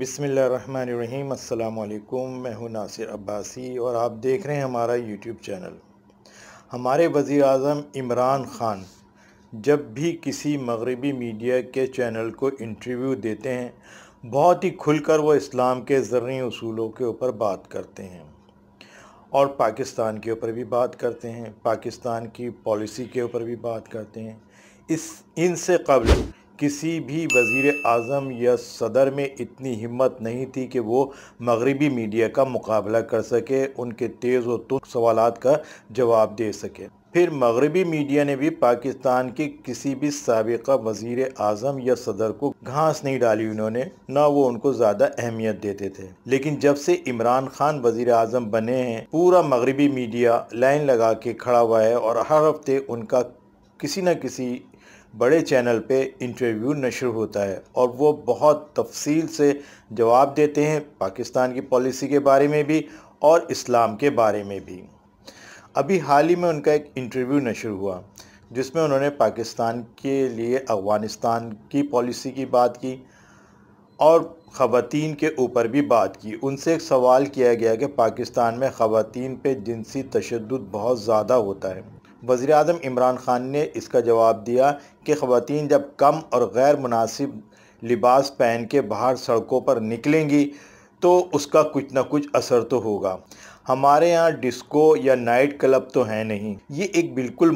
بسم اللہ الرحمن الرحیم السلام علیکم میں ہوں ناصر عباسی اور آپ دیکھ رہے ہیں ہمارا یوٹیوب چینل ہمارے وزیر اعظم عمران خان جب بھی کسی مغربی میڈیا کے چینل کو انٹرویو دیتے ہیں بہت ہی کھل کر وہ اسلام کے ذرنی اصولوں کے اوپر بات کرتے ہیں اور پاکستان کے اوپر بھی بات کرتے ہیں پاکستان کی پالیسی کے اوپر بھی بات کرتے ہیں اس ان سے قبل کسی بھی وزیر اعظم یا صدر میں اتنی ہمت نہیں تھی کہ وہ مغربی میڈیا کا مقابلہ کر سکے ان کے تیز و تر سوالات کا جواب دے سکے پھر مغربی میڈیا نے بھی پاکستان کی کسی بھی سابقہ وزیر اعظم یا صدر کو گھاس نہیں ڈالی انہوں نے نہ وہ ان کو زیادہ اہمیت دیتے تھے لیکن جب سے عمران خان وزیر اعظم بنے ہیں پورا مغربی میڈیا لائن لگا کے کھڑا ہوا ہے اور ہر ہفتے ان کا کسی نہ کسی بڑے چینل پہ انٹرویو نشر ہوتا ہے اور وہ بہت تفصیل سے جواب دیتے ہیں پاکستان کی پالیسی کے بارے میں بھی اور اسلام کے بارے میں بھی ابھی حال ہی میں ان کا ایک انٹرویو نشر ہوا جس میں انہوں نے پاکستان کے لیے افغانستان کی پالیسی کی بات کی اور خواتین کے اوپر بھی بات کی ان سے ایک سوال کیا گیا کہ پاکستان میں خواتین پہ جنسی تشدد بہت زیادہ ہوتا ہے وزیر اعظم عمران خان نے اس کا جواب دیا کہ خواتین جب کم اور غیر مناسب لباس پہن کے باہر سڑکوں پر نکلیں گی تو اس کا کچھ نہ کچھ اثر تو ہوگا ہمارے ہاں ڈسکو یا نائٹ کلب تو ہیں نہیں یہ ایک بالکل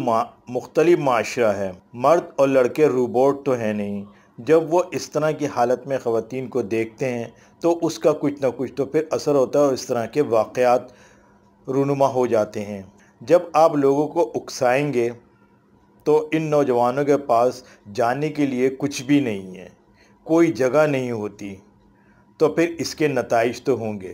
مختلف معاشرہ ہے مرد اور لڑکے روبوٹ تو ہیں نہیں جب وہ اس طرح کی حالت میں خواتین کو دیکھتے ہیں تو اس کا کچھ نہ کچھ تو پھر اثر ہوتا ہے اور اس طرح کے واقعات رونما ہو جاتے ہیں جب آپ لوگوں کو اکسائیں گے تو ان نوجوانوں کے پاس جانے کے لیے کچھ بھی نہیں ہے کوئی جگہ نہیں ہوتی تو پھر اس کے نتائج تو ہوں گے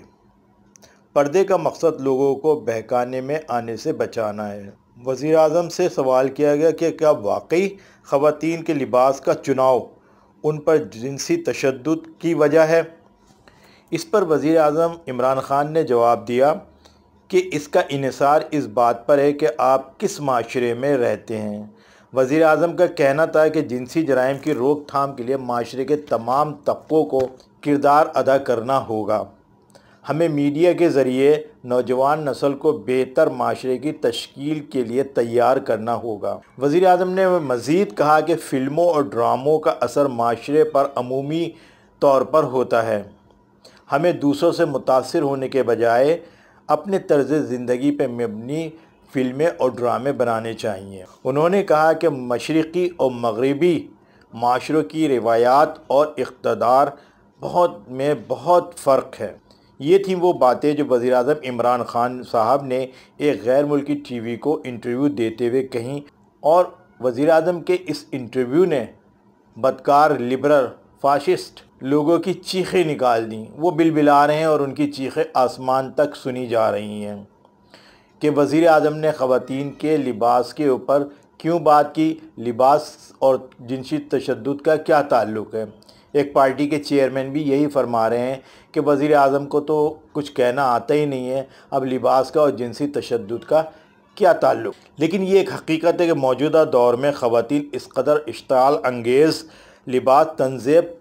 پردے کا مقصد لوگوں کو بہکانے میں آنے سے بچانا ہے وزیر اعظم سے سوال کیا گیا کہ کیا واقعی خواتین کے لباس کا چناؤ ان پر جنسی تشدد کی وجہ ہے اس پر وزیر اعظم عمران خان نے جواب دیا کہ اس کا انحصار اس بات پر ہے کہ آپ کس معاشرے میں رہتے ہیں وزیر اعظم کا کہنا تھا کہ جنسی جرائم کی روک تھام کے لیے معاشرے کے تمام طبقوں کو کردار ادا کرنا ہوگا ہمیں میڈیا کے ذریعے نوجوان نسل کو بہتر معاشرے کی تشکیل کے لیے تیار کرنا ہوگا وزیر اعظم نے مزید کہا کہ فلموں اور ڈراموں کا اثر معاشرے پر عمومی طور پر ہوتا ہے ہمیں دوسروں سے متاثر ہونے کے بجائے اپنے طرز زندگی پہ مبنی فلمیں اور ڈرامے بنانے چاہیے انہوں نے کہا کہ مشرقی اور مغربی معاشروں کی روایات اور اقتدار بہت میں بہت فرق ہے یہ تھیں وہ باتیں جو وزیراعظم عمران خان صاحب نے ایک غیر ملکی ٹی وی کو انٹرویو دیتے ہوئے کہیں اور وزیراعظم کے اس انٹرویو نے بدکار لبرل فاشسٹ لوگوں کی چیخیں نکال دیں وہ بل بلا رہے ہیں اور ان کی چیخیں آسمان تک سنی جا رہی ہیں کہ وزیر اعظم نے خواتین کے لباس کے اوپر کیوں بات کی لباس اور جنسی تشدد کا کیا تعلق ہے ایک پارٹی کے چیئرمین بھی یہی فرما رہے ہیں کہ وزیر اعظم کو تو کچھ کہنا آتا ہی نہیں ہے اب لباس کا اور جنسی تشدد کا کیا تعلق لیکن یہ ایک حقیقت ہے کہ موجودہ دور میں خواتین اس قدر اشتعال انگیز لباس تنزیب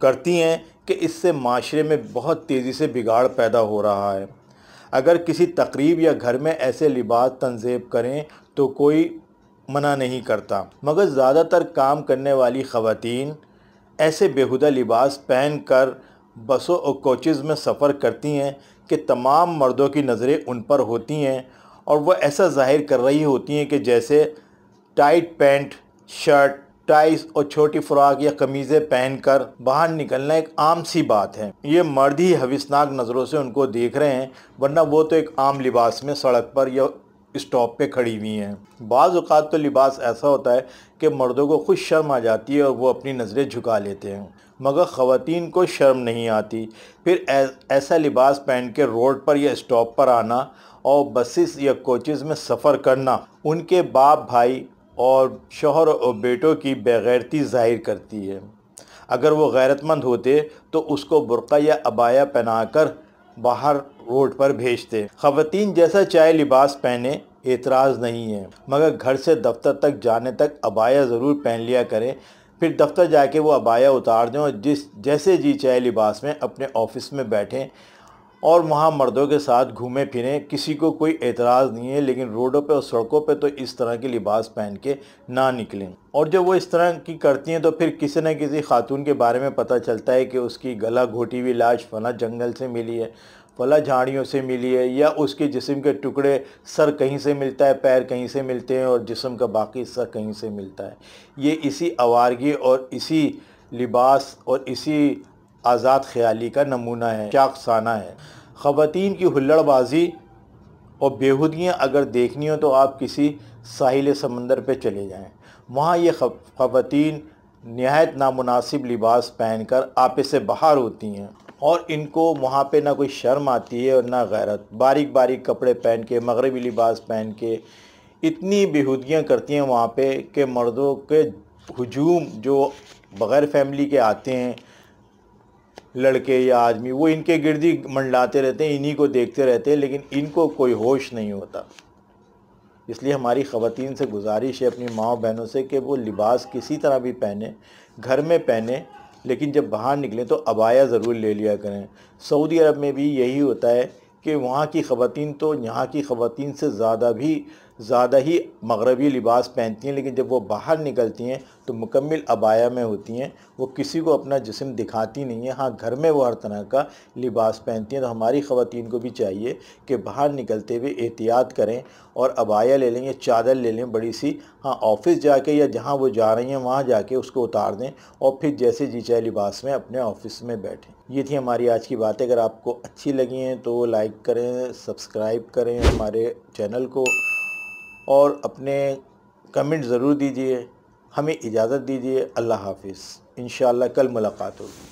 کرتی ہیں کہ اس سے معاشرے میں بہت تیزی سے بگاڑ پیدا ہو رہا ہے اگر کسی تقریب یا گھر میں ایسے لباس تنظیب کریں تو کوئی منع نہیں کرتا مگر زیادہ تر کام کرنے والی خواتین ایسے بےہدہ لباس پہن کر بسوں اور کوچز میں سفر کرتی ہیں کہ تمام مردوں کی نظریں ان پر ہوتی ہیں اور وہ ایسا ظاہر کر رہی ہوتی ہیں کہ جیسے ٹائٹ پینٹ شرٹ ٹائز اور چھوٹی فراک یا کمیزیں پہن کر باہر نکلنا ایک عام سی بات ہے یہ مرد ہی حوثناک نظروں سے ان کو دیکھ رہے ہیں ورنہ وہ تو ایک عام لباس میں سڑک پر یا اسٹاپ پہ کھڑی ہوئی ہیں بعض اوقات تو لباس ایسا ہوتا ہے کہ مردوں کو خوش شرم آ جاتی ہے اور وہ اپنی نظریں جھکا لیتے ہیں مگر خواتین کو شرم نہیں آتی پھر ایسا لباس پہن کے روڈ پر یا اسٹاپ پر آنا اور بسز یا کوچز میں سفر کرنا ان کے باپ بھائی اور شوہر اور بیٹوں کی بےغیرتی ظاہر کرتی ہے اگر وہ غیرت مند ہوتے تو اس کو برقع یا ابایا پہنا کر باہر روڈ پر بھیجتے خواتین جیسا چائے لباس پہنے اعتراض نہیں ہے مگر گھر سے دفتر تک جانے تک ابایا ضرور پہن لیا کریں پھر دفتر جا کے وہ ابایا اتار دیں اور جس جیسے جی چائے لباس میں اپنے آفس میں بیٹھیں اور وہاں مردوں کے ساتھ گھومے پھریں کسی کو کوئی اعتراض نہیں ہے لیکن روڈوں پہ اور سڑکوں پہ تو اس طرح کے لباس پہن کے نہ نکلیں اور جب وہ اس طرح کی کرتی ہیں تو پھر کسی نہ کسی خاتون کے بارے میں پتہ چلتا ہے کہ اس کی گلا گھوٹی ہوئی لاش فلاں جنگل سے ملی ہے فلاں جھاڑیوں سے ملی ہے یا اس کے جسم کے ٹکڑے سر کہیں سے ملتا ہے پیر کہیں سے ملتے ہیں اور جسم کا باقی حصہ کہیں سے ملتا ہے یہ اسی آوارگی اور اسی لباس اور اسی آزاد خیالی کا نمونہ ہے چاکسانہ ہے خواتین کی ہلڑ بازی اور بےودگیاں اگر دیکھنی ہو تو آپ کسی ساحل سمندر پہ چلے جائیں وہاں یہ خواتین نہایت نامناسب لباس پہن کر آپے سے باہر ہوتی ہیں اور ان کو وہاں پہ نہ کوئی شرم آتی ہے اور نہ غیرت باریک باریک کپڑے پہن کے مغربی لباس پہن کے اتنی بےودگیاں کرتی ہیں وہاں پہ کہ مردوں کے ہجوم جو بغیر فیملی کے آتے ہیں لڑکے یا آدمی وہ ان کے گردی منڈاتے منڈلاتے رہتے ہیں انہی کو دیکھتے رہتے ہیں لیکن ان کو کوئی ہوش نہیں ہوتا اس لیے ہماری خواتین سے گزارش ہے اپنی ماں بہنوں سے کہ وہ لباس کسی طرح بھی پہنیں گھر میں پہنیں لیکن جب باہر نکلیں تو ابایا ضرور لے لیا کریں سعودی عرب میں بھی یہی ہوتا ہے کہ وہاں کی خواتین تو یہاں کی خواتین سے زیادہ بھی زیادہ ہی مغربی لباس پہنتی ہیں لیکن جب وہ باہر نکلتی ہیں تو مکمل عبایہ میں ہوتی ہیں وہ کسی کو اپنا جسم دکھاتی نہیں ہیں ہاں گھر میں وہ ہر طرح کا لباس پہنتی ہیں تو ہماری خواتین کو بھی چاہیے کہ باہر نکلتے ہوئے احتیاط کریں اور عبایہ لے لیں یا چادر لے لیں بڑی سی ہاں آفس جا کے یا جہاں وہ جا رہی ہیں وہاں جا کے اس کو اتار دیں اور پھر جیسے جی چاہے لباس میں اپنے آفس میں بیٹھیں یہ تھی ہماری آج کی باتیں اگر آپ کو اچھی لگی ہیں تو لائک کریں سبسکرائب کریں ہمارے چینل کو اور اپنے کمنٹ ضرور دیجیے ہمیں اجازت دیجیے اللہ حافظ انشاءاللہ اللہ کل ملاقات ہوگی